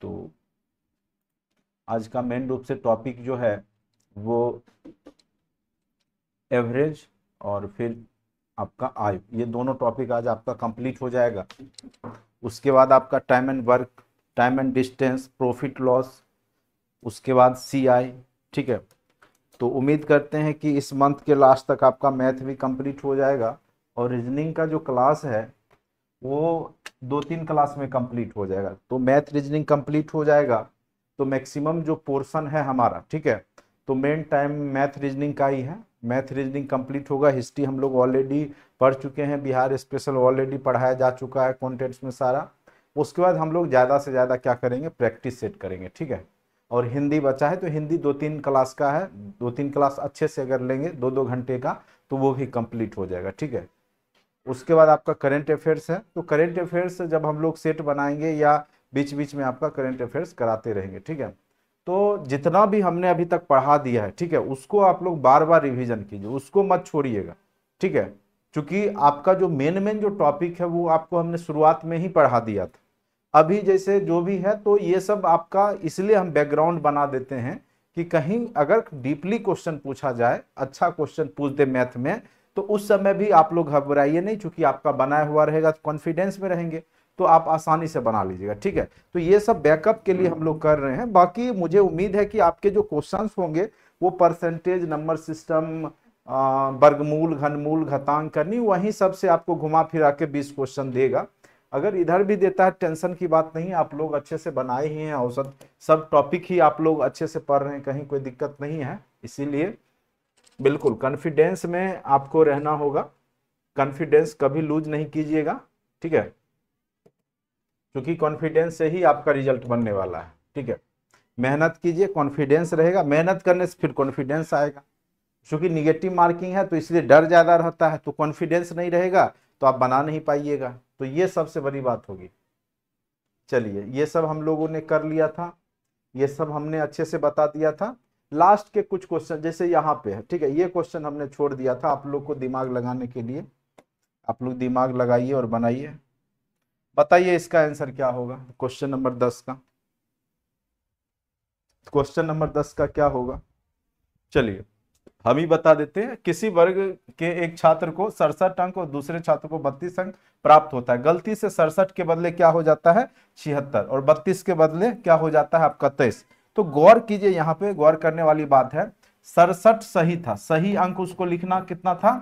तो आज का मेन रूप से टॉपिक जो है वो एवरेज और फिर आपका आय ये दोनों टॉपिक आज आपका कंप्लीट हो जाएगा उसके बाद आपका time and work time and distance profit loss उसके बाद सी आई ठीक है तो उम्मीद करते हैं कि इस मंथ के लास्ट तक आपका मैथ भी कंप्लीट हो जाएगा और रीजनिंग का जो क्लास है वो दो तीन क्लास में कंप्लीट हो जाएगा तो मैथ रीजनिंग कंप्लीट हो जाएगा तो मैक्सिमम जो पोर्शन है हमारा ठीक है तो मेन टाइम मैथ रीजनिंग का ही है मैथ रीजनिंग कंप्लीट होगा हिस्ट्री हम लोग ऑलरेडी पढ़ चुके हैं बिहार स्पेशल ऑलरेडी पढ़ाया जा चुका है कॉन्टेंट्स में सारा उसके बाद हम लोग ज़्यादा से ज़्यादा क्या करेंगे प्रैक्टिस सेट करेंगे ठीक है और हिंदी बचा है तो हिंदी दो तीन क्लास का है दो तीन क्लास अच्छे से अगर लेंगे दो दो घंटे का तो वो भी कंप्लीट हो जाएगा ठीक है उसके बाद आपका करेंट अफेयर्स है तो करेंट अफेयर्स जब हम लोग सेट बनाएंगे या बीच बीच में आपका करेंट अफेयर्स कराते रहेंगे ठीक है तो जितना भी हमने अभी तक पढ़ा दिया है ठीक है उसको आप लोग बार बार रिविजन कीजिए उसको मत छोड़िएगा ठीक है क्योंकि आपका जो मेन मेन जो टॉपिक है वो आपको हमने शुरुआत में ही पढ़ा दिया था अभी जैसे जो भी है तो ये सब आपका इसलिए हम बैकग्राउंड बना देते हैं कि कहीं अगर डीपली क्वेश्चन पूछा जाए अच्छा क्वेश्चन पूछ दे मैथ में तो उस समय भी आप लोग घबराइए नहीं चूंकि आपका बनाया हुआ रहेगा कॉन्फिडेंस तो में रहेंगे तो आप आसानी से बना लीजिएगा ठीक है तो ये सब बैकअप के लिए हम लोग कर रहे हैं बाकी मुझे उम्मीद है कि आपके जो क्वेश्चंस होंगे वो परसेंटेज नंबर सिस्टम वर्गमूल घनमूल घतांग करनी वहीं सब से आपको घुमा फिरा के बीस क्वेश्चन देगा अगर इधर भी देता है टेंशन की बात नहीं आप लोग अच्छे से बनाए ही हैं औसत सब टॉपिक ही आप लोग अच्छे से पढ़ रहे हैं कहीं कोई दिक्कत नहीं है इसीलिए बिल्कुल कॉन्फिडेंस में आपको रहना होगा कॉन्फिडेंस कभी लूज नहीं कीजिएगा ठीक है क्योंकि कॉन्फिडेंस से ही आपका रिजल्ट बनने वाला है ठीक है मेहनत कीजिए कॉन्फिडेंस रहेगा मेहनत करने से फिर कॉन्फिडेंस आएगा क्योंकि निगेटिव मार्किंग है तो इसलिए डर ज़्यादा रहता है तो कॉन्फिडेंस नहीं रहेगा तो आप बना नहीं पाइएगा तो ये सबसे बड़ी बात होगी चलिए ये सब हम लोगों ने कर लिया था ये सब हमने अच्छे से बता दिया था लास्ट के कुछ क्वेश्चन जैसे यहाँ पे है ठीक है ये क्वेश्चन हमने छोड़ दिया था आप लोग को दिमाग लगाने के लिए आप लोग दिमाग लगाइए और बनाइए बताइए इसका आंसर क्या होगा क्वेश्चन नंबर दस का क्वेश्चन नंबर दस का क्या होगा चलिए हम ही बता देते हैं किसी वर्ग के एक छात्र को सड़सठ अंक और दूसरे छात्र को बत्तीस अंक प्राप्त होता है गलती से सड़सठ के बदले क्या हो जाता है छिहत्तर और बत्तीस के बदले क्या हो जाता है आपका तेईस तो गौर कीजिए यहाँ पे गौर करने वाली बात है सड़सठ सही था सही अंक उसको लिखना कितना था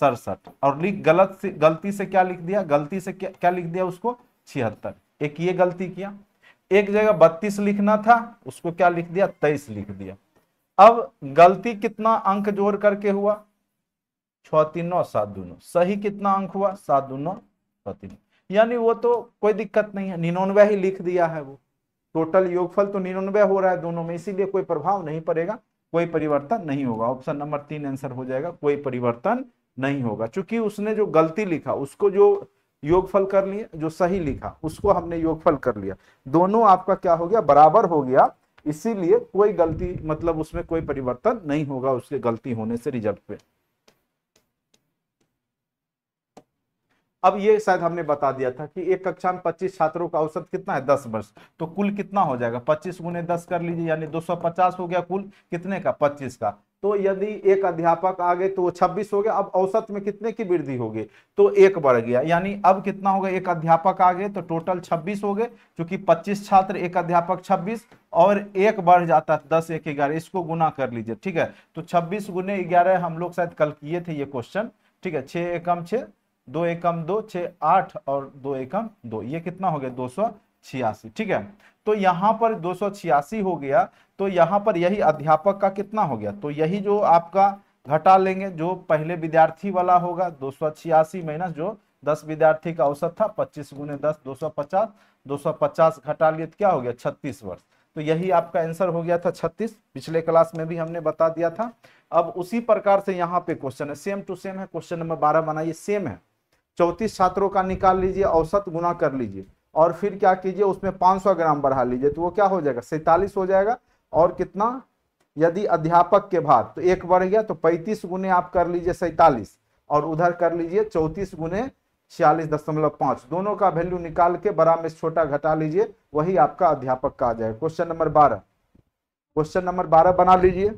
सड़सठ और लिख गलत से गलती से क्या लिख दिया गलती से क्या, क्या लिख दिया उसको छिहत्तर एक ये गलती किया एक जगह बत्तीस लिखना था उसको क्या लिख दिया तेईस लिख दिया अब गलती कितना अंक जोड़ करके हुआ छ तीन नौ सात दूनो सही कितना अंक हुआ सात दूनो छ तीन यानी वो तो कोई दिक्कत नहीं है निन्यानवे ही लिख दिया है वो टोटल योगफल तो निन्यानवे हो रहा है दोनों में इसीलिए कोई प्रभाव नहीं पड़ेगा कोई परिवर्तन नहीं होगा ऑप्शन नंबर तीन आंसर हो जाएगा कोई परिवर्तन नहीं होगा चूंकि उसने जो गलती लिखा उसको जो योगफल कर लिए जो सही लिखा उसको हमने योगफल कर लिया दोनों आपका क्या हो गया बराबर हो गया इसीलिए कोई गलती मतलब उसमें कोई परिवर्तन नहीं होगा उसके गलती होने से रिजल्ट पे अब ये शायद हमने बता दिया था कि एक कक्षा में 25 छात्रों का औसत कितना है 10 वर्ष तो कुल कितना हो जाएगा 25 गुने दस कर लीजिए यानी 250 हो गया कुल कितने का 25 का तो यदि एक अध्यापक आ गए तो वो 26 हो गया अब औसत में कितने की वृद्धि होगी तो एक बढ़ गया यानी अब कितना होगा एक अध्यापक आ गए तो टोटल 26 हो गए क्योंकि 25 छात्र एक अध्यापक 26 और एक बढ़ जाता है दस एक ग्यारह इसको गुना कर लीजिए ठीक है तो 26 गुने ग्यारह हम लोग शायद कल किए थे ये क्वेश्चन ठीक है छे एकम छः दो एकम दो छ आठ और दो एकम दो ये कितना हो गया दो सौ छियासी ठीक है तो यहाँ पर दो सौ छियासी हो गया तो यहाँ पर यही अध्यापक का कितना हो गया तो यही जो आपका घटा लेंगे जो पहले विद्यार्थी वाला होगा दो सौ छियासी माइनस जो दस विद्यार्थी का औसत था पच्चीस गुने दस दो सौ पचास दो सौ पचास घटा लिए तो क्या हो गया छत्तीस वर्ष तो यही आपका आंसर हो गया था छत्तीस पिछले क्लास में भी हमने बता दिया था अब उसी प्रकार से यहाँ पे क्वेश्चन है सेम टू सेम है क्वेश्चन नंबर बारह बनाइए सेम है चौंतीस छात्रों का निकाल लीजिए औसत गुना कर लीजिए और फिर क्या कीजिए उसमें 500 ग्राम बढ़ा लीजिए तो वो क्या हो जाएगा सैतालीस हो जाएगा और कितना यदि अध्यापक के भाग तो एक बढ़ गया तो पैंतीस गुने आप कर लीजिए सैतालीस और उधर कर लीजिए चौंतीस गुने छियालीस दशमलव पाँच दोनों का वैल्यू निकाल के बड़ा में छोटा घटा लीजिए वही आपका अध्यापक का आ जाएगा क्वेश्चन नंबर बारह क्वेश्चन नंबर बारह बना लीजिए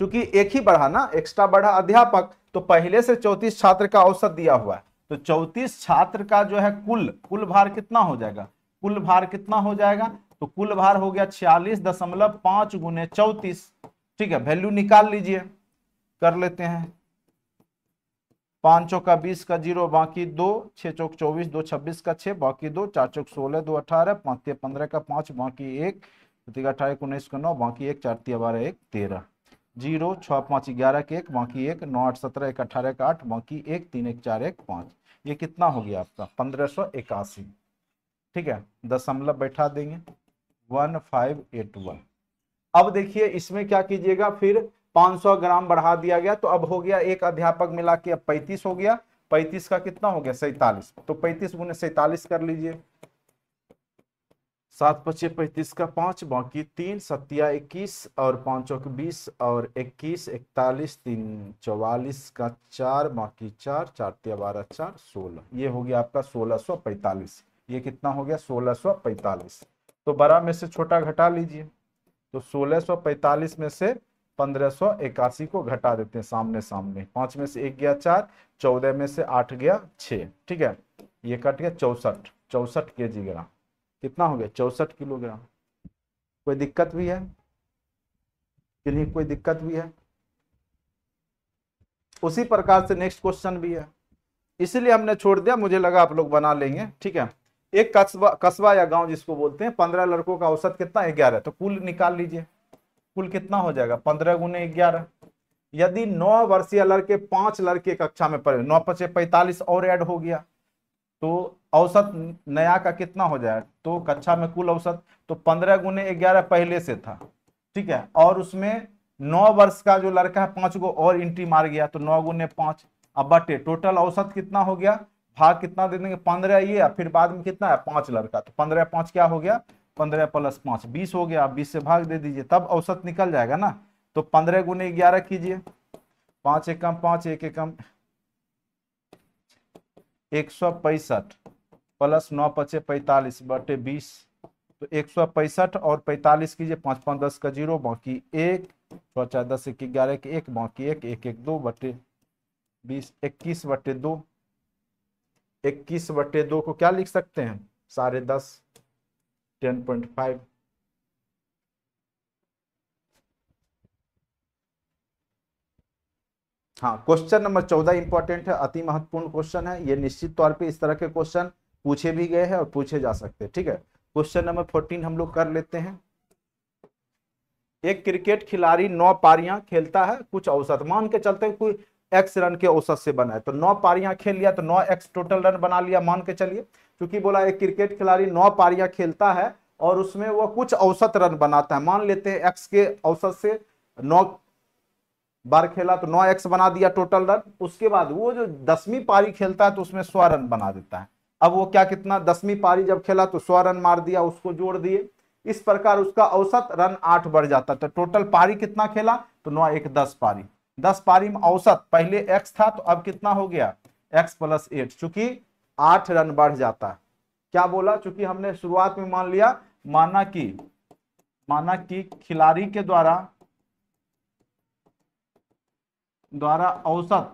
चूंकि एक ही बढ़ा ना एक्स्ट्रा बढ़ा अध्यापक तो पहले से चौतीस छात्र का औसत दिया हुआ है तो चौतीस छात्र का जो है कुल कुल भार कितना हो जाएगा कुल भार कितना हो जाएगा तो कुल भार हो गया छियालीस दशमलव पांच गुने चौतीस ठीक है वैल्यू निकाल लीजिए कर लेते हैं पांच का बीस का जीरो बाकी दो छह चौक चौबीस दो छब्बीस का छह बाकी दो चार चौक सोलह दो अठारह पांच पंद्रह का पांच बाकी एक तो अठारह उन्नीस का नौ बाकी एक चार बारह एक तेरह जीरो छः पाँच ग्यारह के एक बाकी एक नौ आठ सत्रह एक अट्ठारह एक आठ बाकी एक तीन एक चार एक पाँच ये कितना हो गया आपका पंद्रह सौ इक्यासी ठीक है दशमलव बैठा देंगे वन फाइव एट वन अब देखिए इसमें क्या कीजिएगा फिर पाँच सौ ग्राम बढ़ा दिया गया तो अब हो गया एक अध्यापक मिला के अब पैंतीस हो गया पैंतीस का कितना हो गया सैतालीस तो पैंतीस गुने सैतालीस कर लीजिए सात पच्चे पैंतीस का पांच बाकी तीन सत्या इक्कीस और पांच के बीस और इक्कीस इकतालीस तीन चौवालीस का चार बाकी चार चार त्या बारह चार सोलह ये हो गया आपका सोलह सौ पैंतालीस ये कितना हो गया सोलह सौ पैंतालीस तो बड़ा में से छोटा घटा लीजिए तो सोलह सौ पैंतालीस में से पंद्रह सौ इक्यासी को घटा देते हैं सामने सामने पांच में से एक गया चार चौदह में से आठ गया छः ठीक है ये कट गया चौसठ चौसठ के जी ग्राम कितना हो गया चौसठ किलोग्राम कोई दिक्कत भी है नहीं कोई दिक्कत भी है उसी प्रकार से नेक्स्ट क्वेश्चन भी है इसलिए हमने छोड़ दिया मुझे लगा आप लोग बना लेंगे ठीक है एक कस्बा कस्बा या गांव जिसको बोलते हैं पंद्रह लड़कों का औसत कितना है ग्यारह तो कुल निकाल लीजिए कुल कितना हो जाएगा पंद्रह गुने ग्यारह यदि नौ वर्षीय लड़के पांच लड़के कक्षा में पढ़े नौ पचे पैंतालीस और ऐड हो गया तो औसत नया का कितना हो जाए तो कक्षा में कुल औसत तो पंद्रह गुने ग्यारह पहले से था ठीक है और उसमें नौ वर्ष का जो लड़का है पांच गो और एंट्री मार गया तो नौ गुने पांच अब बटे टोटल औसत कितना हो गया भाग कितना दे देंगे पंद्रह ये फिर बाद में कितना है पांच लड़का तो पंद्रह पांच क्या हो गया पंद्रह प्लस पांच बीस हो गया आप बीस से भाग दे दीजिए तब औसत निकल जाएगा ना तो पंद्रह गुने ग्यारह कीजिए पांच एकम पांच एक एकम एक सौ पैंसठ प्लस नौ पचे पैंतालीस बटे बीस तो एक सौ पैंसठ और पैंतालीस कीजिए पाँच पाँच दस का जीरो बाकी एक छः चार दस एक ग्यारह के एक बाकी एक एक एक दो बटे बीस इक्कीस बटे दो इक्कीस बटे दो को क्या लिख सकते हैं साढ़े दस टेन पॉइंट फाइव हाँ क्वेश्चन नंबर चौदह इंपॉर्टेंट है अति महत्वपूर्ण क्वेश्चन है ये निश्चित तौर पे इस तरह के क्वेश्चन पूछे भी गए हैं और पूछे जा सकते हैं ठीक है क्वेश्चन नंबर फोर्टीन हम लोग कर लेते हैं एक क्रिकेट खिलाड़ी नौ पारियां खेलता है कुछ औसत मान के चलते कोई एक्स रन के औसत से बना है तो नौ पारियां खेल लिया तो नौ एक्स टोटल रन बना लिया मान के चलिए क्योंकि बोला एक क्रिकेट खिलाड़ी नौ पारियां खेलता है और उसमें वह कुछ औसत रन बनाता है मान लेते हैं एक्स के औसत से नौ बार खेला तो नौ एक्स बना दिया टोटल रन उसके बाद वो जो दसवीं पारी खेलता है तो उसमें सौ रन बना देता है अब वो क्या कितना दसवीं पारी जब खेला तो सौ रन मार दिया उसको जोड़ दिए इस प्रकार उसका औसत रन आठ बढ़ जाता तो टोटल पारी कितना खेला तो नौ एक दस पारी दस पारी में औसत पहले एक्स था तो अब कितना हो गया एक्स प्लस एट चूंकि आठ रन बढ़ जाता है क्या बोला चूंकि हमने शुरुआत में मान लिया माना कि माना कि खिलाड़ी के द्वारा द्वारा औसत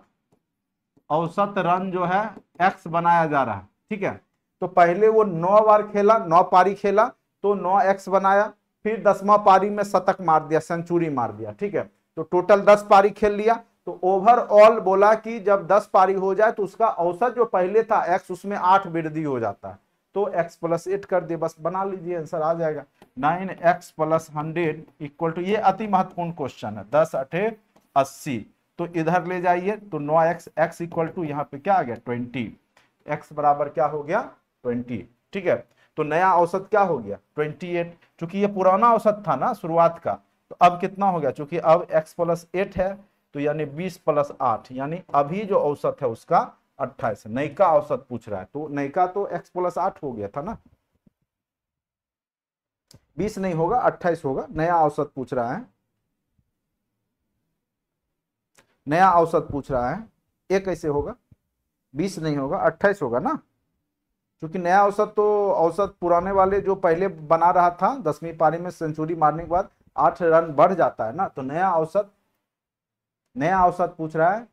औसत रन जो है एक्स बनाया जा रहा है ठीक है तो पहले वो नौ बार खेला नौ पारी खेला तो नौ एक्स बनाया फिर दसवा पारी में शतक मार दिया सेंचुरी मार दिया ठीक है तो टोटल दस पारी खेल लिया तो ओवरऑल बोला कि जब दस पारी हो जाए तो उसका औसत जो पहले था एक्स उसमें आठ वृद्धि हो जाता है तो एक्स प्लस एट कर दिए बस बना लीजिए आंसर आ जाएगा nine x plus hundred equal to ये अति महत्वपूर्ण क्वेश्चन है दस अठे अस्सी तो इधर ले जाइए तो no x x equal to यहाँ पे क्या आ गया ट्वेंटी एक्स बराबर क्या हो गया ट्वेंटी ठीक है तो नया औसत क्या हो गया ट्वेंटी एट चूंकि ये पुराना औसत था ना शुरुआत का तो अब कितना हो गया चूंकि अब एक्स प्लस एट है तो यानी बीस प्लस आठ यानी अभी जो औसत है उसका अट्ठाईस नई का औसत पूछ रहा है तो नई का तो एक्स प्लस आठ हो गया था ना बीस नहीं होगा अट्ठाईस होगा नया औसत पूछ रहा है नया औसत पूछ रहा है ये कैसे होगा बीस नहीं होगा अट्ठाईस होगा ना क्योंकि नया औसत तो औसत पुराने वाले जो पहले बना रहा था दसवीं पारी में सेंचुरी मारने के बाद आठ रन बढ़ जाता है ना तो नया औसत नया औसत पूछ रहा है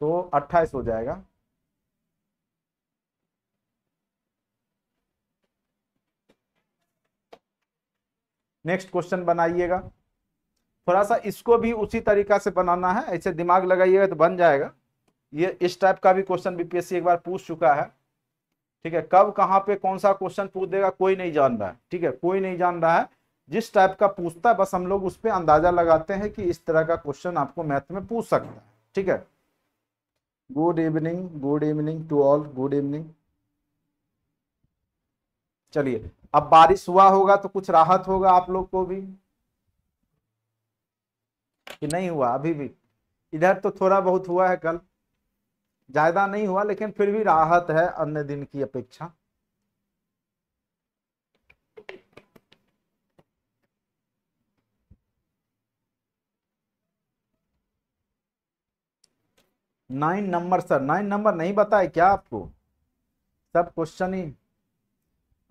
तो अट्ठाईस हो जाएगा नेक्स्ट क्वेश्चन बनाइएगा थोड़ा सा इसको भी उसी तरीका से बनाना है ऐसे दिमाग लगाइएगा तो बन जाएगा ये इस टाइप का भी क्वेश्चन बीपीएससी एक बार पूछ चुका है ठीक है कब कहाँ पे कौन सा क्वेश्चन पूछ देगा कोई नहीं जान रहा है ठीक है कोई नहीं जान रहा है जिस टाइप का पूछता है बस हम लोग उस पर अंदाजा लगाते हैं कि इस तरह का क्वेश्चन आपको मैथ में पूछ सकता है ठीक है good evening good evening to all good evening चलिए अब बारिश हुआ होगा तो कुछ राहत होगा आप लोग को भी कि नहीं हुआ अभी भी इधर तो थोड़ा बहुत हुआ है कल ज्यादा नहीं हुआ लेकिन फिर भी राहत है अन्य दिन की अपेक्षा nine number sir nine number नहीं बताए क्या आपको सब क्वेश्चन ही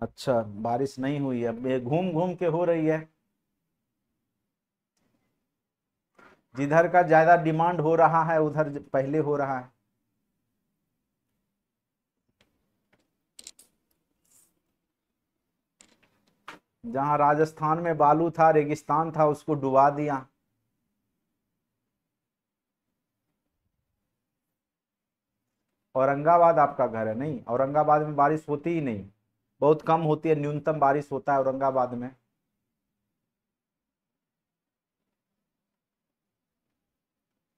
अच्छा बारिश नहीं हुई है घूम घूम के हो रही है जिधर का ज़्यादा डिमांड हो रहा है उधर पहले हो रहा है जहां राजस्थान में बालू था रेगिस्तान था उसको डुबा दिया औरंगाबाद आपका घर है नहीं औरंगाबाद में बारिश होती ही नहीं बहुत कम होती है न्यूनतम बारिश होता है औरंगाबाद में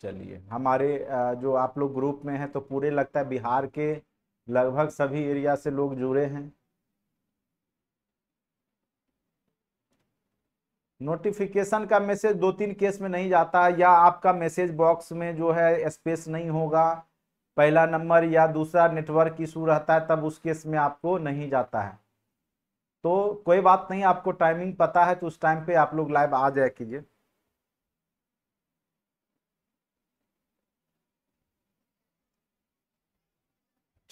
चलिए हमारे जो आप लोग ग्रुप में हैं तो पूरे लगता है बिहार के लगभग सभी एरिया से लोग जुड़े हैं नोटिफिकेशन का मैसेज दो तीन केस में नहीं जाता या आपका मैसेज बॉक्स में जो है स्पेस नहीं होगा पहला नंबर या दूसरा नेटवर्क इशू रहता है तब उस केस में आपको नहीं जाता है तो कोई बात नहीं आपको टाइमिंग पता है तो उस टाइम पे आप लोग लाइव आ जाए कीजिए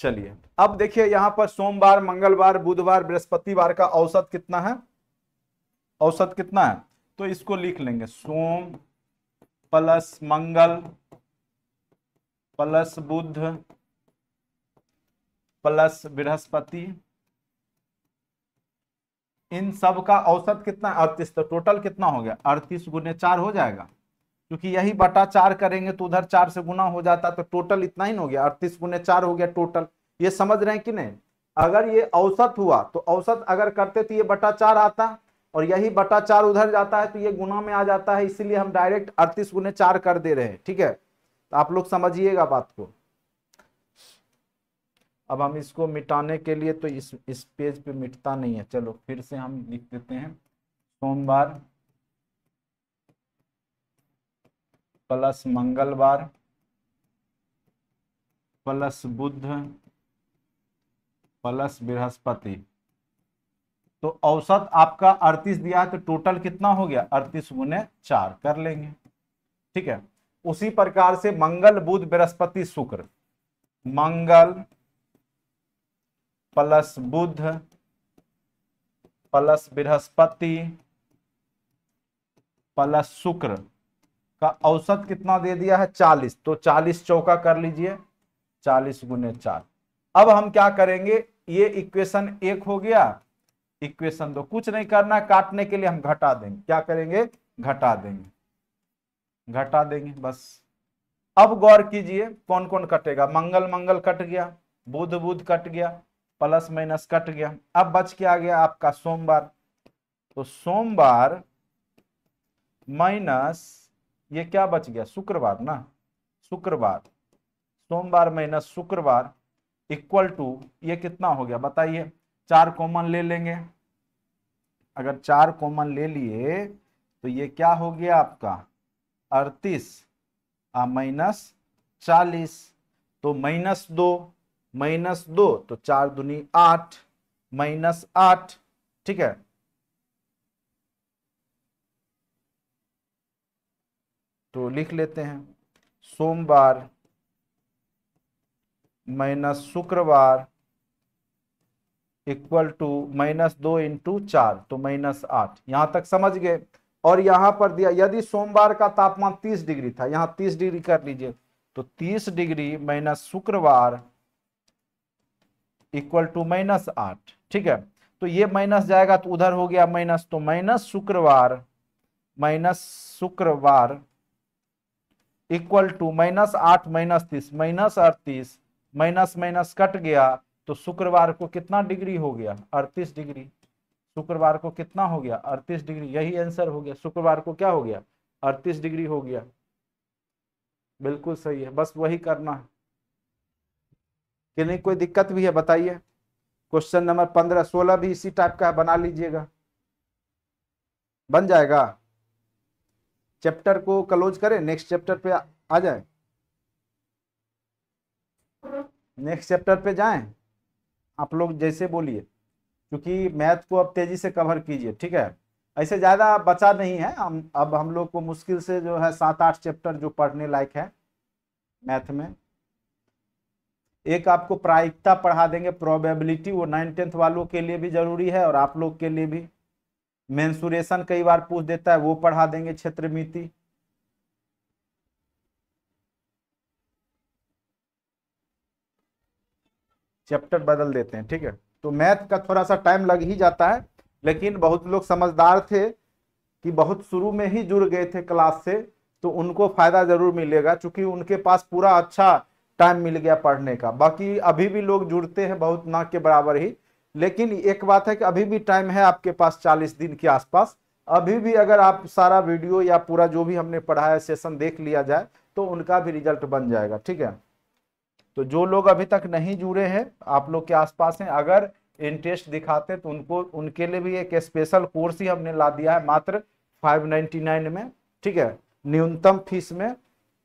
चलिए अब देखिए यहां पर सोमवार मंगलवार बुधवार बृहस्पतिवार का औसत कितना है औसत कितना है तो इसको लिख लेंगे सोम प्लस मंगल प्लस बुध प्लस बृहस्पति इन सब का औसत कितना अड़तीस तो टोटल कितना हो गया अड़तीस गुने चार हो जाएगा क्योंकि यही बटा चार करेंगे तो उधर चार से गुना हो जाता तो टोटल इतना ही हो गया अड़तीस गुने चार हो गया टोटल ये समझ रहे हैं कि नहीं अगर ये औसत हुआ तो औसत अगर करते तो ये बटा चार आता और यही बटा चार उधर जाता है तो ये गुना में आ जाता है इसीलिए हम डायरेक्ट अड़तीस गुने चार कर दे रहे हैं ठीक है तो आप लोग समझिएगा बात को अब हम इसको मिटाने के लिए तो इस इस पेज पे मिटता नहीं है चलो फिर से हम लिख देते हैं सोमवार प्लस मंगलवार प्लस बुध प्लस बृहस्पति तो औसत आपका अड़तीस दिया है तो टोटल कितना हो गया अड़तीस गुने चार कर लेंगे ठीक है उसी प्रकार से मंगल बुध बृहस्पति शुक्र मंगल प्लस बुध प्लस बृहस्पति प्लस शुक्र का औसत कितना दे दिया है चालीस तो चालीस चौका कर लीजिए चालीस गुने चार अब हम क्या करेंगे ये इक्वेशन एक हो गया इक्वेशन दो कुछ नहीं करना काटने के लिए हम घटा देंगे क्या करेंगे घटा देंगे घटा देंगे बस अब गौर कीजिए कौन कौन कटेगा मंगल मंगल कट गया बुध बुध कट गया प्लस माइनस कट गया अब बच के आ गया आपका सोमवार तो सोमवार माइनस ये क्या बच गया शुक्रवार ना शुक्रवार सोमवार माइनस शुक्रवार इक्वल टू ये कितना हो गया बताइए चार कॉमन ले लेंगे अगर चार कॉमन ले लिए तो ये क्या हो गया आपका अड़तीस माइनस हाँ, चालीस तो माइनस दो माइनस दो तो चार दुनी आठ माइनस आठ ठीक है तो लिख लेते हैं सोमवार माइनस शुक्रवार इक्वल टू माइनस दो इंटू चार तो माइनस आठ यहां तक समझ गए और यहां पर दिया यदि सोमवार का तापमान तीस डिग्री था यहां तीस डिग्री कर लीजिए तो तीस डिग्री माइनस शुक्रवार इक्वल टू माइनस आठ ठीक है तो ये माइनस जाएगा तो उधर हो गया माइनस तो माइनस शुक्रवार माइनस शुक्रवार इक्वल टू माइनस आठ माइनस तीस माइनस अड़तीस माइनस माइनस कट गया तो शुक्रवार को कितना डिग्री हो गया अड़तीस डिग्री शुक्रवार को कितना हो गया अड़तीस डिग्री यही आंसर हो गया शुक्रवार को क्या हो गया अड़तीस डिग्री हो गया बिल्कुल सही है बस वही करना है कि नहीं कोई दिक्कत भी है बताइए क्वेश्चन नंबर पंद्रह सोलह भी इसी टाइप का है बना लीजिएगा बन जाएगा चैप्टर को क्लोज करें नेक्स्ट चैप्टर पे आ, जाए नेक्स्ट चैप्टर पे जाएं आप लोग जैसे बोलिए क्योंकि मैथ को अब तेजी से कवर कीजिए ठीक है ऐसे ज़्यादा बचा नहीं है हम अब हम लोग को मुश्किल से जो है सात आठ चैप्टर जो पढ़ने लायक है मैथ में एक आपको प्रायिकता पढ़ा देंगे प्रोबेबिलिटी वो नाइन टेंथ वालों के लिए भी ज़रूरी है और आप लोग के लिए भी मेंसुरेशन कई बार पूछ देता है वो पढ़ा देंगे क्षेत्र मिति चैप्टर बदल देते हैं ठीक है तो मैथ का थोड़ा सा टाइम लग ही जाता है लेकिन बहुत लोग समझदार थे कि बहुत शुरू में ही जुड़ गए थे क्लास से तो उनको फायदा जरूर मिलेगा क्योंकि उनके पास पूरा अच्छा टाइम मिल गया पढ़ने का बाकी अभी भी लोग जुड़ते हैं बहुत ना के बराबर ही लेकिन एक बात है कि अभी भी टाइम है आपके पास चालीस दिन के आसपास अभी भी अगर आप सारा वीडियो या पूरा जो भी हमने पढ़ाया सेशन देख लिया जाए तो उनका भी रिजल्ट बन जाएगा ठीक है तो जो लोग अभी तक नहीं जुड़े हैं आप लोग के आसपास हैं अगर इंटरेस्ट दिखाते हैं तो उनको उनके लिए भी एक स्पेशल कोर्स ही हमने ला दिया है मात्र 599 में ठीक है न्यूनतम फीस में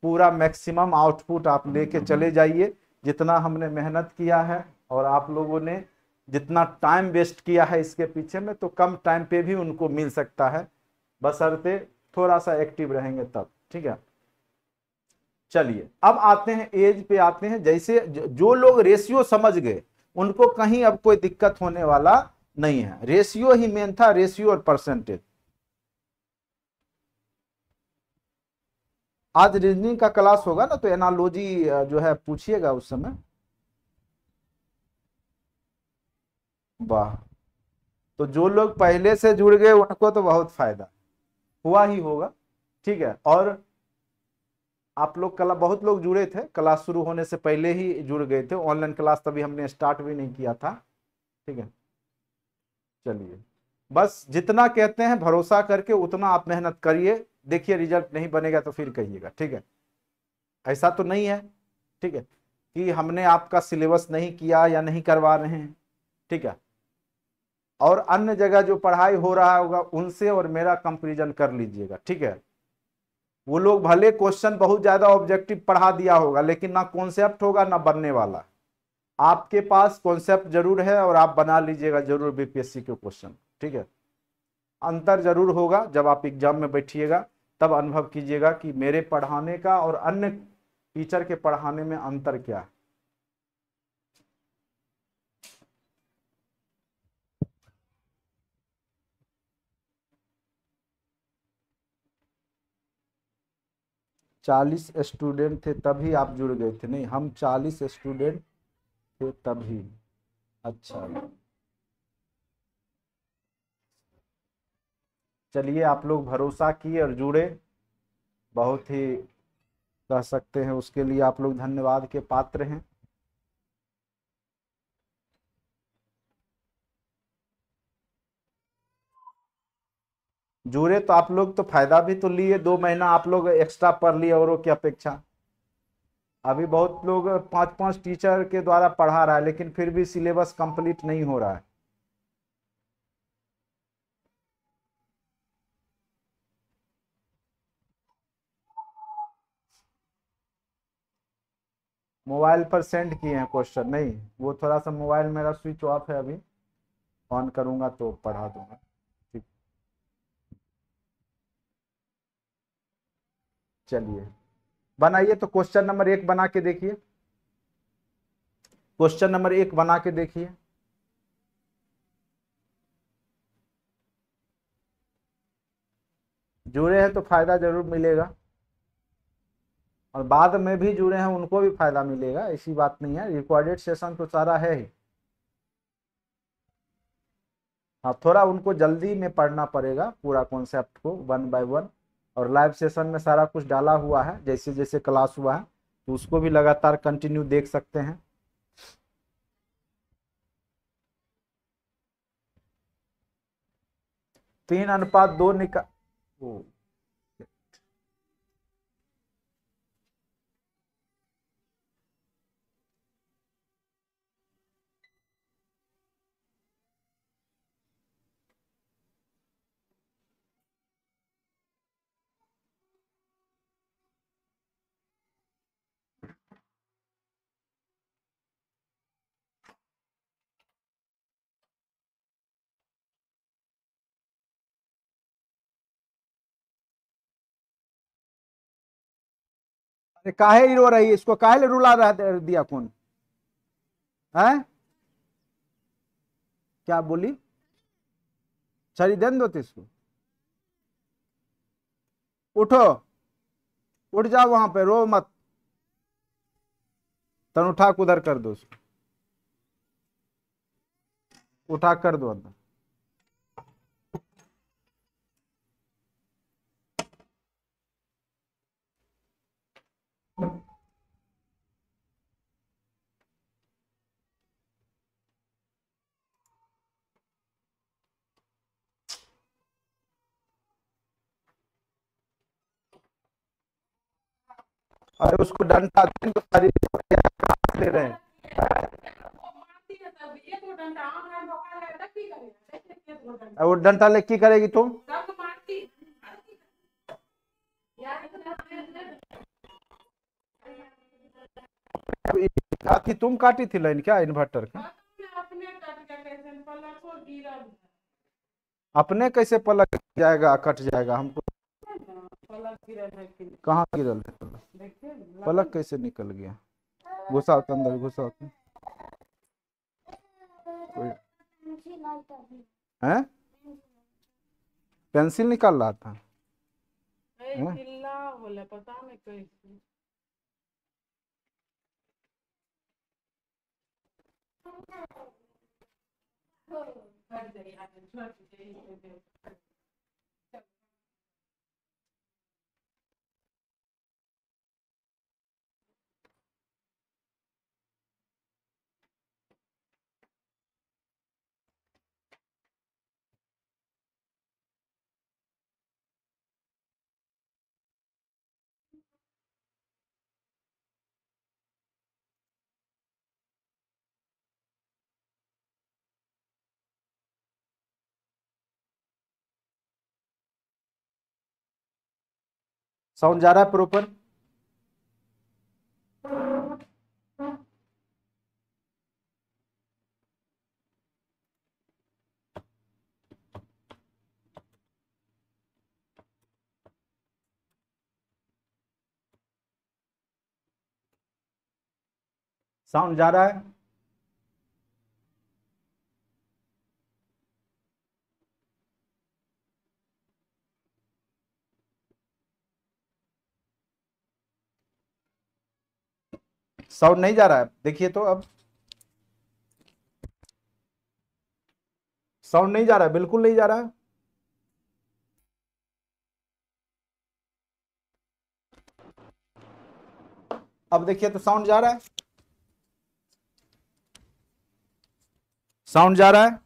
पूरा मैक्सिमम आउटपुट आप लेके चले जाइए जितना हमने मेहनत किया है और आप लोगों ने जितना टाइम वेस्ट किया है इसके पीछे में तो कम टाइम पे भी उनको मिल सकता है बसरते थोड़ा सा एक्टिव रहेंगे तब ठीक है चलिए अब आते हैं एज पे आते हैं जैसे जो लोग रेशियो समझ गए उनको कहीं अब कोई दिक्कत होने वाला नहीं है रेशियो ही मेन था रेशियो और परसेंटेज आज रीजनिंग का क्लास होगा ना तो एनालॉजी जो है पूछिएगा उस समय वाह तो जो लोग पहले से जुड़ गए उनको तो बहुत फायदा हुआ ही होगा ठीक है और आप लोग कला बहुत लोग जुड़े थे क्लास शुरू होने से पहले ही जुड़ गए थे ऑनलाइन क्लास तभी हमने स्टार्ट भी नहीं किया था ठीक है चलिए बस जितना कहते हैं भरोसा करके उतना आप मेहनत करिए देखिए रिजल्ट नहीं बनेगा तो फिर कहिएगा ठीक है ऐसा तो नहीं है ठीक है कि हमने आपका सिलेबस नहीं किया या नहीं करवा रहे हैं ठीक है और अन्य जगह जो पढ़ाई हो रहा होगा उनसे और मेरा कंपेरिजन कर लीजिएगा ठीक है वो लोग भले क्वेश्चन बहुत ज़्यादा ऑब्जेक्टिव पढ़ा दिया होगा लेकिन ना कॉन्सेप्ट होगा ना बनने वाला आपके पास कॉन्सेप्ट जरूर है और आप बना लीजिएगा जरूर बीपीएससी के क्वेश्चन ठीक है अंतर जरूर होगा जब आप एग्जाम में बैठिएगा तब अनुभव कीजिएगा कि मेरे पढ़ाने का और अन्य टीचर के पढ़ाने में अंतर क्या है चालीस स्टूडेंट थे तभी आप जुड़ गए थे नहीं हम चालीस स्टूडेंट थे तभी अच्छा चलिए आप लोग भरोसा किए और जुड़े बहुत ही कह सकते हैं उसके लिए आप लोग धन्यवाद के पात्र हैं जुड़े तो आप लोग तो फायदा भी तो लिए दो महीना आप लोग एक्स्ट्रा पढ़ लिए औरों की अपेक्षा अभी बहुत लोग पांच पांच टीचर के द्वारा पढ़ा रहा है लेकिन फिर भी सिलेबस कंप्लीट नहीं हो रहा है मोबाइल पर सेंड किए हैं क्वेश्चन नहीं वो थोड़ा सा मोबाइल मेरा स्विच ऑफ है अभी ऑन करूँगा तो पढ़ा दूंगा चलिए बनाइए तो क्वेश्चन नंबर एक बना के देखिए क्वेश्चन नंबर एक बना के देखिए जुड़े हैं तो फायदा जरूर मिलेगा और बाद में भी जुड़े हैं उनको भी फायदा मिलेगा ऐसी बात नहीं है रिकॉर्डेड सेशन तो सारा है ही हाँ थोड़ा उनको जल्दी में पढ़ना पड़ेगा पूरा कॉन्सेप्ट को वन बाय वन और लाइव सेशन में सारा कुछ डाला हुआ है जैसे जैसे क्लास हुआ है तो उसको भी लगातार कंटिन्यू देख सकते हैं तीन अनुपात दो निका काहे रो रही इसको काहे रुला दिया कौन है क्या बोली छरी दे दो इसको उठो उठ जाओ वहां पे रो मत तन उठा उधर कर दो उसको उठा कर दो अंदर और उसको डंटा दिन तो सारी ले रहे हैं वो डंटा ले की करेगी तुम काटी तुम काटी थी लाइन क्या इन्वर्टर का अपने कैसे पलक जाएगा कट जाएगा हमको कहाँ गिरल है पलक कैसे निकल गया घुसा होता अंदर घुसा होता है पेंसिल निकाल रहा था पता हम्म। साउंड जा रहा है प्रॉपर साउंड जा रहा है साउंड नहीं जा रहा है देखिए तो अब साउंड नहीं जा रहा है बिल्कुल नहीं जा रहा है अब देखिए तो साउंड जा रहा है साउंड जा रहा है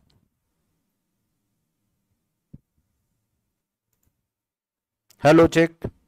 हेलो चेक